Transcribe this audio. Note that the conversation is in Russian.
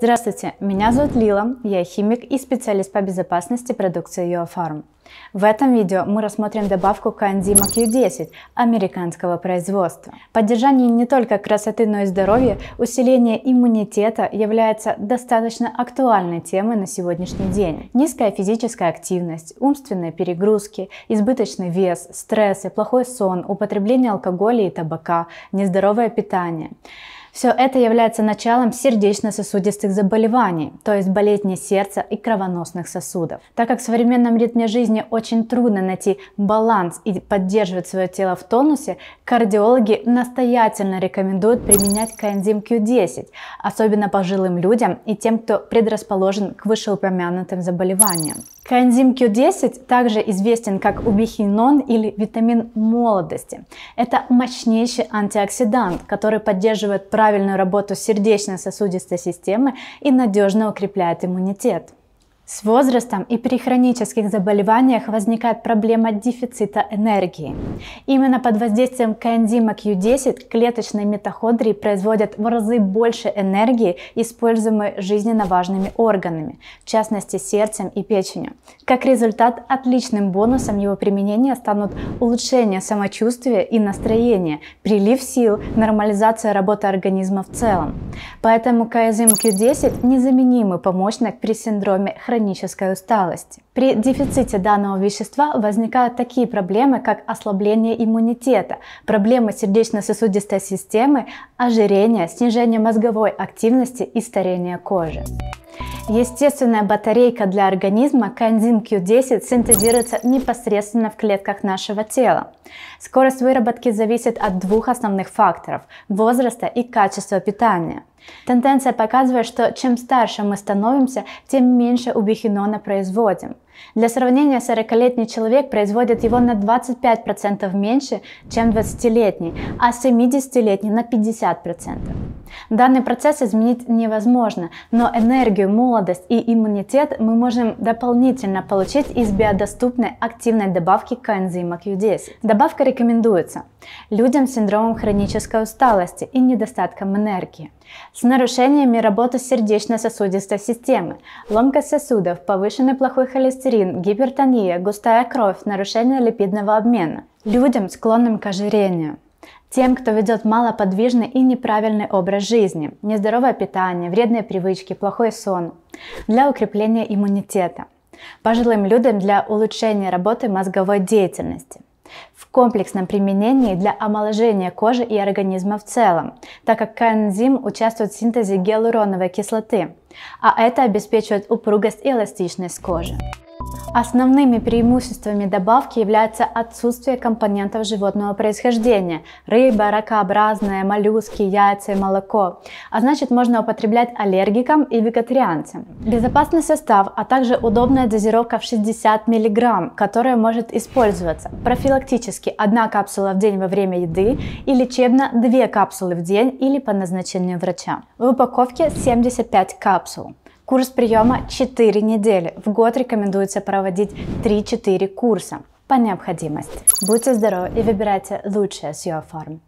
Здравствуйте, меня зовут Лила, я химик и специалист по безопасности продукции YoFarm. В этом видео мы рассмотрим добавку к энзима Q10 американского производства. Поддержание не только красоты, но и здоровья, усиление иммунитета является достаточно актуальной темой на сегодняшний день. Низкая физическая активность, умственные перегрузки, избыточный вес, стрессы, плохой сон, употребление алкоголя и табака, нездоровое питание – все это является началом сердечно-сосудистых заболеваний, то есть болезни сердца и кровоносных сосудов. Так как в современном ритме жизни очень трудно найти баланс и поддерживать свое тело в тонусе, кардиологи настоятельно рекомендуют применять коэнзим Q10, особенно пожилым людям и тем, кто предрасположен к вышеупомянутым заболеваниям. Коэнзим Q10 также известен как убихинон или витамин молодости. Это мощнейший антиоксидант, который поддерживает правильную работу сердечно-сосудистой системы и надежно укрепляет иммунитет. С возрастом и при хронических заболеваниях возникает проблема дефицита энергии. Именно под воздействием коэнзима Q10 клеточные митохондрии производят в разы больше энергии, используемой жизненно важными органами, в частности сердцем и печенью. Как результат, отличным бонусом его применения станут улучшение самочувствия и настроения, прилив сил, нормализация работы организма в целом. Поэтому коэнзим Q10 незаменимый помощник при синдроме хронической усталости. При дефиците данного вещества возникают такие проблемы, как ослабление иммунитета, проблемы сердечно-сосудистой системы, ожирение, снижение мозговой активности и старение кожи. Естественная батарейка для организма коэнзим Q10 синтезируется непосредственно в клетках нашего тела. Скорость выработки зависит от двух основных факторов – возраста и качества питания. Тенденция показывает, что чем старше мы становимся, тем меньше убихинона производим. Для сравнения, 40-летний человек производит его на 25% меньше, чем 20-летний, а 70-летний на 50%. Данный процесс изменить невозможно, но энергию, молодость, молодость и иммунитет мы можем дополнительно получить из биодоступной активной добавки коэнзима Q10. Добавка рекомендуется людям с синдромом хронической усталости и недостатком энергии, с нарушениями работы сердечно-сосудистой системы, ломкость сосудов, повышенный плохой холестерин, гипертония, густая кровь, нарушение липидного обмена, людям, склонным к ожирению – тем, кто ведет малоподвижный и неправильный образ жизни, нездоровое питание, вредные привычки, плохой сон, для укрепления иммунитета, пожилым людям для улучшения работы мозговой деятельности, в комплексном применении для омоложения кожи и организма в целом, так как коэнзим участвует в синтезе гиалуроновой кислоты, а это обеспечивает упругость и эластичность кожи. Основными преимуществами добавки является отсутствие компонентов животного происхождения – рыба, ракообразные, моллюски, яйца и молоко, а значит можно употреблять аллергикам и вегетарианцам. Безопасный состав, а также удобная дозировка в 60 мг, которая может использоваться профилактически – одна капсула в день во время еды и лечебно – две капсулы в день или по назначению врача. В упаковке 75 капсул. Курс приема 4 недели. В год рекомендуется проводить 3-4 курса по необходимости. Будьте здоровы и выбирайте лучшее с Your Farm.